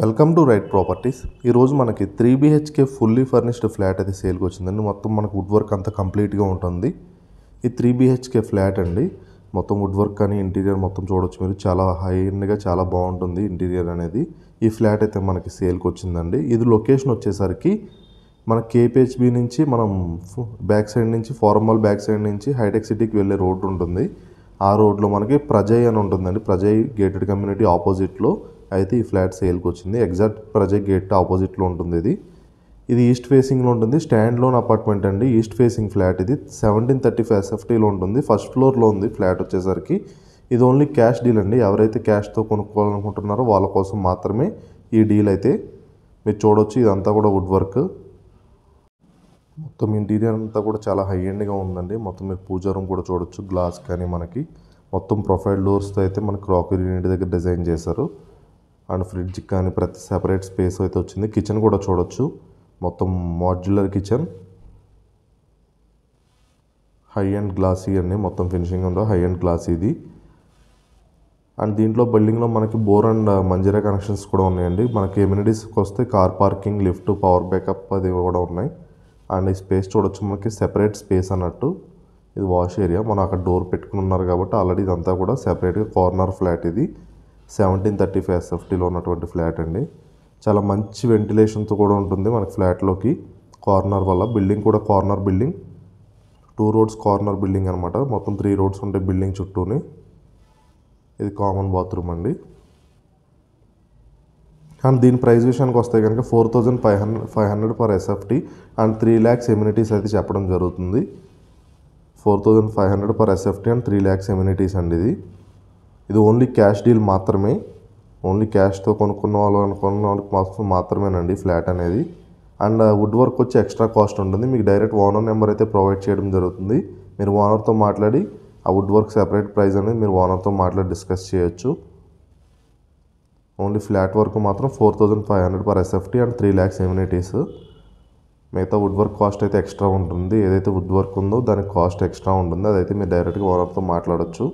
Welcome to right properties ఈరోజు మనకి three BHK fully furnished flat అయితే సేల్కి వచ్చిందండి మొత్తం మనకు వుడ్ వర్క్ అంతా కంప్లీట్గా ఉంటుంది ఈ త్రీ బీహెచ్కే ఫ్లాట్ అండి మొత్తం వుడ్ వర్క్ కానీ ఇంటీరియర్ మొత్తం చూడవచ్చు మీరు చాలా హై ఎండ్గా చాలా బాగుంటుంది ఇంటీరియర్ అనేది ఈ ఫ్లాట్ అయితే మనకి సేల్కి వచ్చిందండి ఇది లొకేషన్ వచ్చేసరికి మన కేపిహెచ్బి నుంచి మనం బ్యాక్ సైడ్ నుంచి ఫార్మల్ బ్యాక్ సైడ్ నుంచి హైటెక్ సిటీకి వెళ్ళే రోడ్డు ఉంటుంది ఆ రోడ్లో మనకి ప్రజయ్ అని ఉంటుందండి ప్రజయ్ గేటెడ్ కమ్యూనిటీ ఆపోజిట్లో అయితే ఈ ఫ్లాట్ సేల్కి వచ్చింది ఎగ్జాక్ట్ ప్రజెక్ట్ గేట్ ఆపోజిట్లో ఉంటుంది ఇది ఇది ఈస్ట్ ఫేసింగ్లో ఉంటుంది స్టాండ్ లోన్ అపార్ట్మెంట్ అండి ఈస్ట్ ఫేసింగ్ ఫ్లాట్ ఇది సెవెంటీన్ థర్టీ ఫైవ్ సెఫ్టీలో ఉంటుంది ఫస్ట్ ఫ్లోర్లో ఉంది ఫ్లాట్ వచ్చేసరికి ఇది ఓన్లీ క్యాష్ డీల్ అండి ఎవరైతే క్యాష్తో కొనుక్కోవాలనుకుంటున్నారో వాళ్ళ కోసం మాత్రమే ఈ డీల్ అయితే మీరు చూడవచ్చు ఇదంతా కూడా వుడ్ వర్క్ మొత్తం ఇంటీరియర్ అంతా కూడా చాలా హై ఎండ్గా ఉందండి మొత్తం మీరు పూజా రూమ్ కూడా చూడొచ్చు గ్లాస్ కానీ మనకి మొత్తం ప్రొఫైల్ డోర్స్తో అయితే మనకి క్రాకరీ యూనిట్ దగ్గర డిజైన్ చేశారు అండ్ ఫ్రిడ్జ్ కానీ ప్రతి సపరేట్ స్పేస్ అయితే వచ్చింది కిచెన్ కూడా చూడొచ్చు మొత్తం modular kitchen high and glossy అండి మొత్తం ఫినిషింగ్ ఉందో హై అండ్ గ్లాసీ ఇది అండ్ దీంట్లో బిల్డింగ్లో మనకి బోర్ అండ్ మంజీరా కనెక్షన్స్ కూడా ఉన్నాయండి మనకి ఎమ్యూనిటీస్కి వస్తే car parking lift power backup అది కూడా ఉన్నాయి అండ్ ఈ స్పేస్ చూడొచ్చు మనకి సెపరేట్ స్పేస్ అన్నట్టు ఇది వాష్ ఏరియా మనం అక్కడ డోర్ పెట్టుకుని ఉన్నారు కాబట్టి ఆల్రెడీ ఇదంతా కూడా సెపరేట్గా కార్నర్ ఫ్లాట్ ఇది సెవెంటీన్ థర్టీ ఫైవ్ ఎస్ఎఫ్టీలో ఉన్నటువంటి ఫ్లాట్ అండి చాలా మంచి వెంటిలేషన్తో కూడా ఉంటుంది మనకి ఫ్లాట్లోకి కార్నర్ వల్ల బిల్డింగ్ కూడా corner building two roads corner building అనమాట మొత్తం త్రీ రోడ్స్ ఉండే బిల్డింగ్ చుట్టూనే ఇది కామన్ బాత్రూమ్ అండి అండ్ దీని ప్రైస్ విషయానికి వస్తే కనుక four thousand five hundred five hundred per SFT and three lakhs amenities అయితే చెప్పడం జరుగుతుంది four thousand five hundred per SFT and three lakhs amenities అండి ఇది ఇది ఓన్లీ క్యాష్ డీల్ మాత్రమే ఓన్లీ క్యాష్తో కొనుక్కున్న వాళ్ళు అనుకున్న వాళ్ళకి మాత్రమేనండి ఫ్లాట్ అనేది అండ్ వుడ్ వర్క్ వచ్చి ఎక్స్ట్రా కాస్ట్ ఉంటుంది మీకు డైరెక్ట్ ఓనర్ నెంబర్ అయితే ప్రొవైడ్ చేయడం జరుగుతుంది మీరు ఓనర్తో మాట్లాడి ఆ వుడ్ వర్క్ సెపరేట్ ప్రైస్ అనేది మీరు ఓనర్తో మాట్లాడి డిస్కస్ చేయొచ్చు ఓన్లీ ఫ్లాట్ వర్క్ మాత్రం four thousand five hundred per SFT and three lakhs amenities మిగతా వుడ్ వర్క్ కాస్ట్ అయితే ఎక్స్ట్రా ఉంటుంది ఏదైతే వుడ్ వర్క్ ఉందో దానికి కాస్ట్ ఎక్స్ట్రా ఉంటుంది అదైతే మీరు డైరెక్ట్గా ఓనర్తో మాట్లాడచ్చు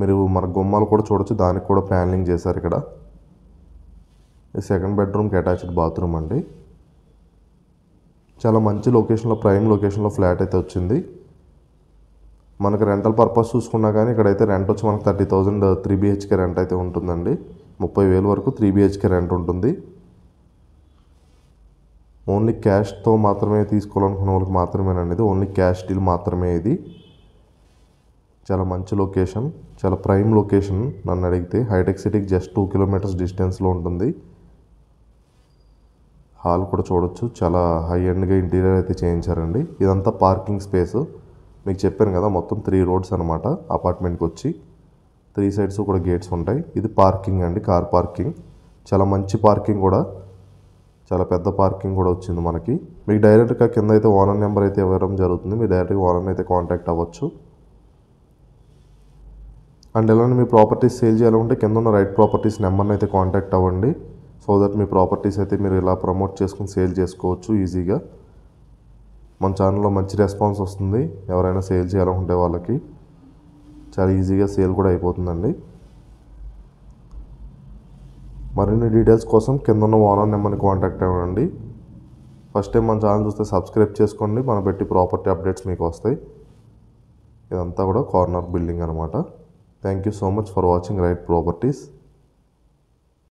మీరు మన గుమ్మాలు కూడా చూడొచ్చు దానికి కూడా ప్యానలింగ్ చేశారు ఇక్కడ సెకండ్ బెడ్రూమ్కి అటాచ్డ్ బాత్రూమ్ అండి చాలా మంచి లొకేషన్లో ప్రైమ్ లొకేషన్లో ఫ్లాట్ అయితే వచ్చింది మనకు రెంటల్ పర్పస్ చూసుకున్నా కానీ ఇక్కడైతే రెంట్ వచ్చి మనకు thirty thousand three BHK rent అయితే ఉంటుందండి ముప్పై వేలు వరకు త్రీ బీహెచ్కే రెంట్ ఉంటుంది ఓన్లీ క్యాష్తో మాత్రమే తీసుకోవాలనుకున్న వాళ్ళకి మాత్రమేనండి ఇది ఓన్లీ క్యాష్ డీల్ మాత్రమే ఇది చాలా మంచి లొకేషన్ చాలా ప్రైమ్ లొకేషన్ నన్ను అడిగితే హైటెక్ సిటీకి జస్ట్ టూ కిలోమీటర్స్ డిస్టెన్స్లో ఉంటుంది హాల్ కూడా చూడొచ్చు చాలా హై ఎండ్గా ఇంటీరియర్ అయితే చేయించారండి ఇదంతా పార్కింగ్ స్పేస్ మీకు చెప్పాను కదా మొత్తం త్రీ రోడ్స్ అనమాట అపార్ట్మెంట్కి వచ్చి త్రీ సైడ్స్ కూడా గేట్స్ ఉంటాయి ఇది పార్కింగ్ అండి కార్ పార్కింగ్ చాలా మంచి పార్కింగ్ కూడా చాలా పెద్ద పార్కింగ్ కూడా వచ్చింది మనకి మీకు డైరెక్ట్గా కింద అయితే ఓనర్ నెంబర్ అయితే ఇవ్వడం జరుగుతుంది మీరు డైరెక్ట్గా ఓనర్ని అయితే కాంటాక్ట్ అవ్వచ్చు అండ్ ఎలా మీ ప్రాపర్టీస్ సేల్ చేయాలంటే కింద ఉన్న రైట్ ప్రాపర్టీస్ నెంబర్ని అయితే కాంటాక్ట్ అవ్వండి సో దట్ మీ ప్రాపర్టీస్ అయితే మీరు ఇలా ప్రమోట్ చేసుకుని సేల్ చేసుకోవచ్చు ఈజీగా మన ఛానల్లో మంచి రెస్పాన్స్ వస్తుంది ఎవరైనా సేల్ చేయాలనుకుంటే వాళ్ళకి చాలా ఈజీగా సేల్ కూడా అయిపోతుందండి మరిన్ని డీటెయిల్స్ కోసం కింద ఉన్న ఓనర్ నెంబర్ని కాంటాక్ట్ అవ్వండి ఫస్ట్ టైం మన ఛానల్ చూస్తే సబ్స్క్రైబ్ చేసుకోండి మనం పెట్టి ప్రాపర్టీ అప్డేట్స్ మీకు వస్తాయి ఇదంతా కూడా కార్నర్ బిల్డింగ్ అనమాట Thank you so much for watching Right Properties.